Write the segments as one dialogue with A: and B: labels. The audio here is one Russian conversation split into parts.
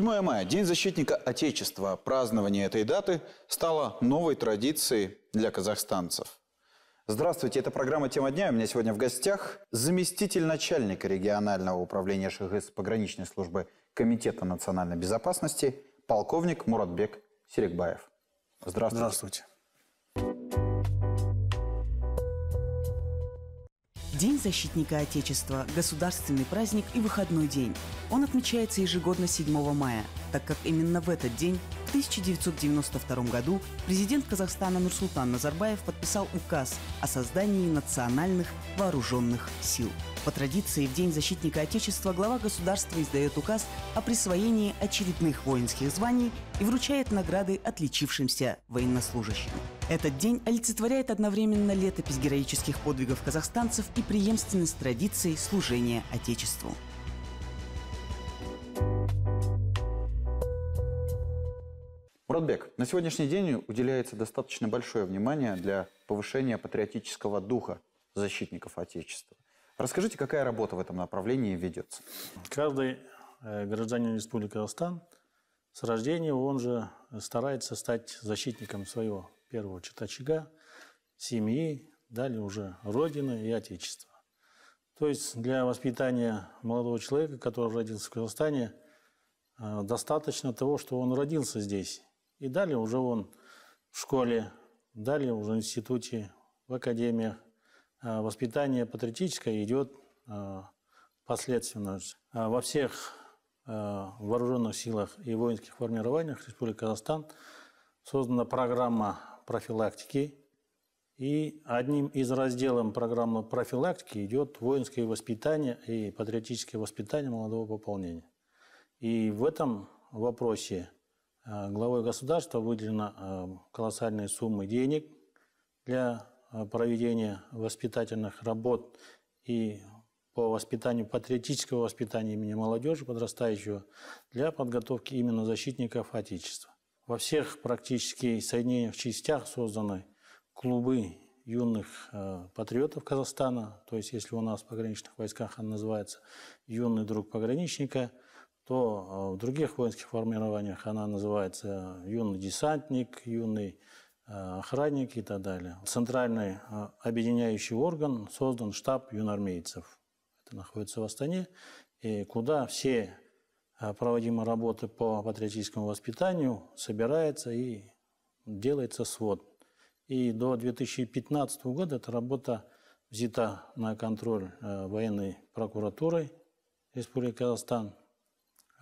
A: 7 мая – День защитника Отечества. Празднование этой даты стало новой традицией для казахстанцев. Здравствуйте, это программа «Тема дня». У меня сегодня в гостях заместитель начальника регионального управления ШХС пограничной службы Комитета национальной безопасности полковник Муратбек Серегбаев. Здравствуйте. Здравствуйте. День защитника Отечества – государственный праздник и выходной день. Он отмечается ежегодно 7 мая – так как именно в этот день, в 1992 году, президент Казахстана Нурсултан Назарбаев подписал указ о создании национальных вооруженных сил. По традиции, в День защитника Отечества глава государства издает указ о присвоении очередных воинских званий и вручает награды отличившимся военнослужащим. Этот день олицетворяет одновременно летопись героических подвигов казахстанцев и преемственность традиций служения Отечеству. Продбек, на сегодняшний день уделяется достаточно большое внимание для повышения патриотического духа защитников Отечества. Расскажите, какая работа в этом направлении ведется?
B: Каждый э, гражданин Республики Казахстан с рождения он же старается стать защитником своего первого читачага, семьи, далее уже Родины и Отечества. То есть для воспитания молодого человека, который родился в Казахстане, э, достаточно того, что он родился здесь. И далее уже он в школе, далее уже в институте, в академиях. А, воспитание патриотическое идет а, последственно. А, во всех вооруженных силах и воинских формированиях Республики Казахстан создана программа профилактики. И одним из разделов программы профилактики идет воинское воспитание и патриотическое воспитание молодого пополнения. И в этом вопросе – Э, главой государства выделена э, колоссальные суммы денег для э, проведения воспитательных работ и по воспитанию, патриотического воспитания имени молодежи подрастающего для подготовки именно защитников Отечества. Во всех практически соединениях частях созданы клубы юных патриотов Казахстана, то есть если у нас в пограничных войсках он называется «Юный друг пограничника», то а, в других воинских формированиях она называется юный десантник, юный а, охранник и так далее. Центральный а, объединяющий орган создан штаб юнармейцев. Это находится в Астане, и куда все проводимые работы по патриотическому воспитанию собирается и делается свод. И до 2015 года эта работа взята на контроль военной прокуратурой Республики Казахстан –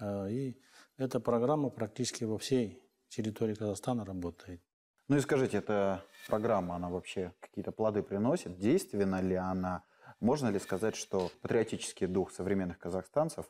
B: Э, и эта программа практически во всей территории Казахстана работает. Ну и скажите, эта программа, она вообще какие-то плоды приносит?
A: Действенна ли она? Можно ли сказать, что патриотический дух современных казахстанцев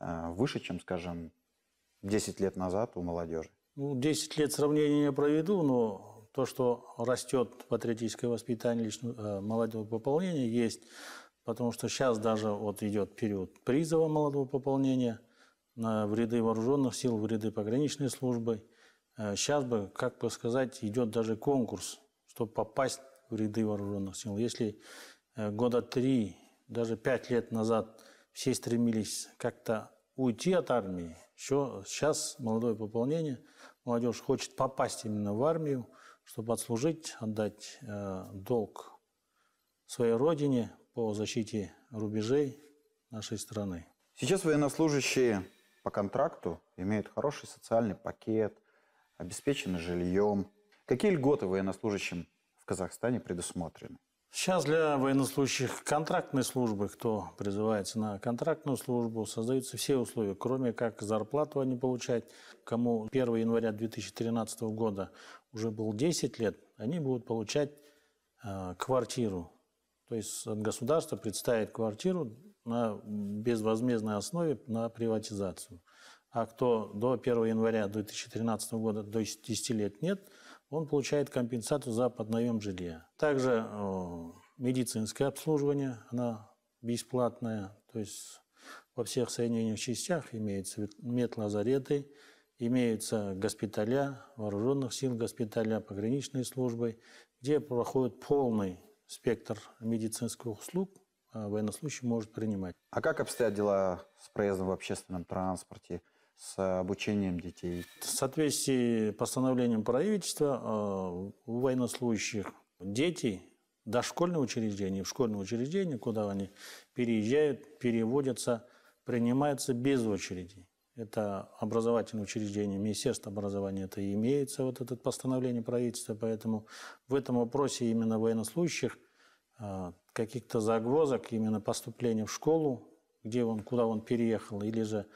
A: э, выше, чем, скажем, 10 лет назад у молодежи?
B: Ну, 10 лет сравнения не проведу, но то, что растет патриотическое воспитание личного, э, молодого пополнения, есть. Потому что сейчас даже вот идет период призова молодого пополнения – в ряды вооруженных сил, в ряды пограничной службы. Сейчас э, бы, как бы сказать, идет даже конкурс, чтобы попасть в ряды вооруженных сил. Если э, года три, даже пять лет назад все стремились как-то уйти от армии, еще сейчас молодое пополнение, молодежь хочет попасть именно в армию, чтобы отслужить, отдать э, долг своей родине по защите рубежей нашей страны. Сейчас
A: военнослужащие по контракту имеют хороший социальный пакет, обеспечены жильем. Какие льготы военнослужащим в Казахстане предусмотрены?
B: Сейчас для военнослужащих контрактной службы, кто призывается на контрактную службу, создаются все условия, кроме как зарплату они получать. Кому 1 января 2013 года уже был 10 лет, они будут получать э, квартиру. То есть от государства представит квартиру на безвозмездной основе на приватизацию. А кто до 1 января 2013 года до 10 лет нет, он получает компенсацию за поднаем жилья. Также э, медицинское обслуживание, она бесплатная, то есть во всех соединенных частях имеются медлазареты, имеются госпиталя, вооруженных сил госпиталя, пограничные службы, где проходит полный спектр медицинских услуг Э, военнослужащий может принимать.
A: А как обстоят дела с проездом в общественном транспорте, с обучением детей?
B: В соответствии с постановлением правительства э, у военнослужащих детей дошкольное учреждение, в школьное учреждение, куда они переезжают, переводятся, принимаются без очереди. Это образовательное учреждение, Министерство образования, это имеется вот это постановление правительства, поэтому в этом вопросе именно военнослужащих Э, каких-то загвозок именно поступления в школу, где он, куда он переехал, или же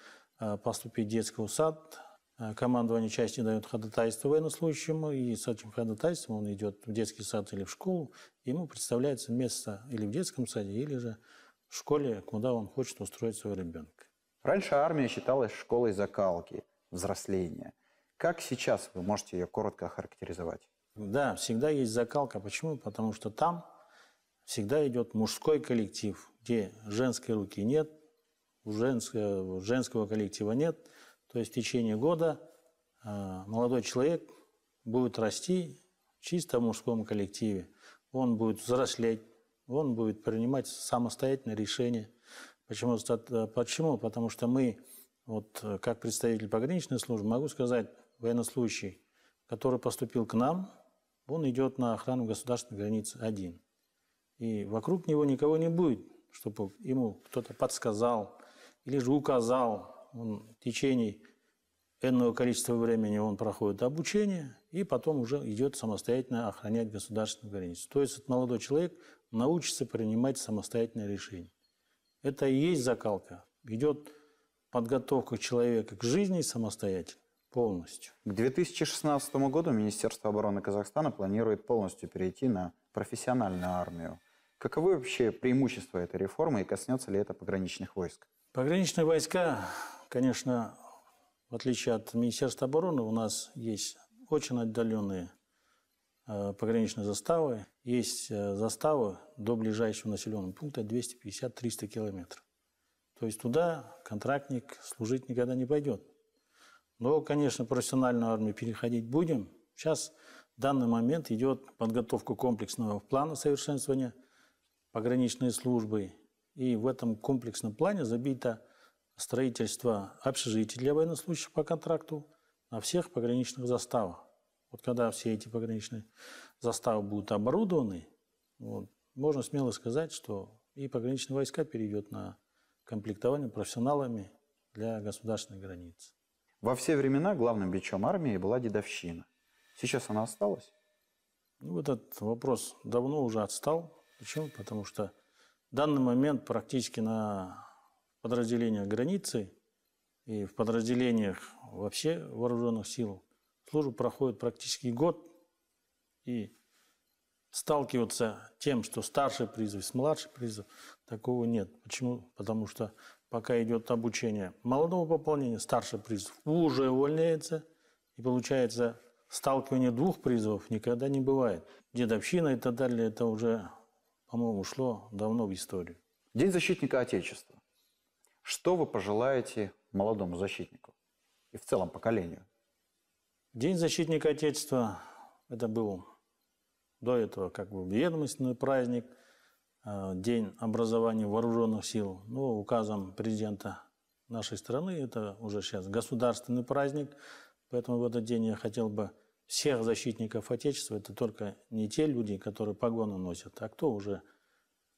B: э, поступить в детский сад. Э, командование части дает ходатайство военнослужащему, и с этим ходатайством он идет в детский сад или в школу. Ему представляется место или в детском саде, или же в школе, куда он хочет устроить своего ребенка.
A: Раньше армия считалась школой закалки, взросления. Как сейчас вы можете
B: ее коротко охарактеризовать? Да, всегда есть закалка. Почему? Потому что там всегда идет мужской коллектив, где женской руки нет, женского, женского коллектива нет. То есть в течение года э, молодой человек будет расти в чисто мужском коллективе. Он будет взрослеть, он будет принимать самостоятельные решения. Почему? Э, почему? Потому что мы, вот э, как представитель пограничной службы, могу сказать, военнослужащий, который поступил к нам, он идет на охрану государственной границы один – и вокруг него никого не будет, чтобы ему кто-то подсказал или же указал. Он в течение энного количества времени он проходит обучение и потом уже идет самостоятельно охранять государственную границу. То есть этот молодой человек научится принимать самостоятельные решения. Это и есть закалка. Идет подготовка человека к жизни самостоятельно полностью. К 2016
A: году Министерство обороны Казахстана планирует полностью перейти на профессиональную армию. Каковы вообще преимущества этой реформы и коснется ли это пограничных войск?
B: Пограничные войска, конечно, в отличие от Министерства обороны, у нас есть очень отдаленные э, пограничные заставы. Есть э, заставы до ближайшего населенного пункта 250-300 километров. То есть туда контрактник служить никогда не пойдет. Но, конечно, профессиональную армию переходить будем. Сейчас в данный момент идет подготовка комплексного плана совершенствования – пограничной службы. И в этом комплексном плане забито строительство общежитий для военнослужащих по контракту на всех пограничных заставах. Вот когда все эти пограничные заставы будут оборудованы, вот, можно смело сказать, что и пограничные войска перейдет на комплектование профессионалами для государственной границы. Во все времена главным бичом армии была дедовщина. Сейчас она осталась? Ну, этот вопрос давно уже отстал. Почему? Потому что в данный момент практически на подразделениях границы и в подразделениях вообще вооруженных сил службу проходит практически год и сталкиваться тем, что старший призыв с младший призыв, такого нет. Почему? Потому что пока идет обучение молодого пополнения, старший призыв уже увольняется, и получается сталкивание двух призывов никогда не бывает. Дедовщина и так далее – это уже по-моему, ушло давно в историю. День защитника Отечества. Что вы пожелаете молодому защитнику и в целом поколению? День защитника Отечества – это был до этого как бы ведомственный праздник, э, День образования вооруженных сил. Ну, указом президента нашей страны это уже сейчас государственный праздник, поэтому в этот день я хотел бы – всех защитников Отечества это только не те люди, которые погоны носят, а кто уже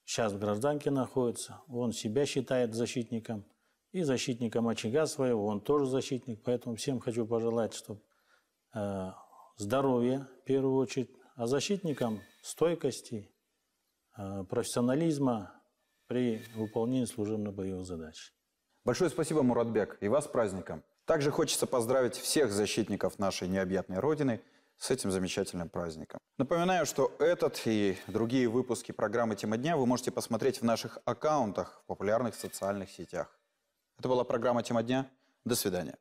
B: сейчас в гражданке находится, он себя считает защитником, и защитником очага своего, он тоже защитник, поэтому всем хочу пожелать, чтобы э, здоровья в первую очередь, а защитникам стойкости, э, профессионализма при выполнении служебно-боевых задач. Большое
A: спасибо, Муратбек, и вас с праздником! Также хочется поздравить всех защитников нашей необъятной Родины с этим замечательным праздником. Напоминаю, что этот и другие выпуски программы «Тема дня» вы можете посмотреть в наших аккаунтах в популярных социальных сетях. Это была программа «Тема дня». До свидания.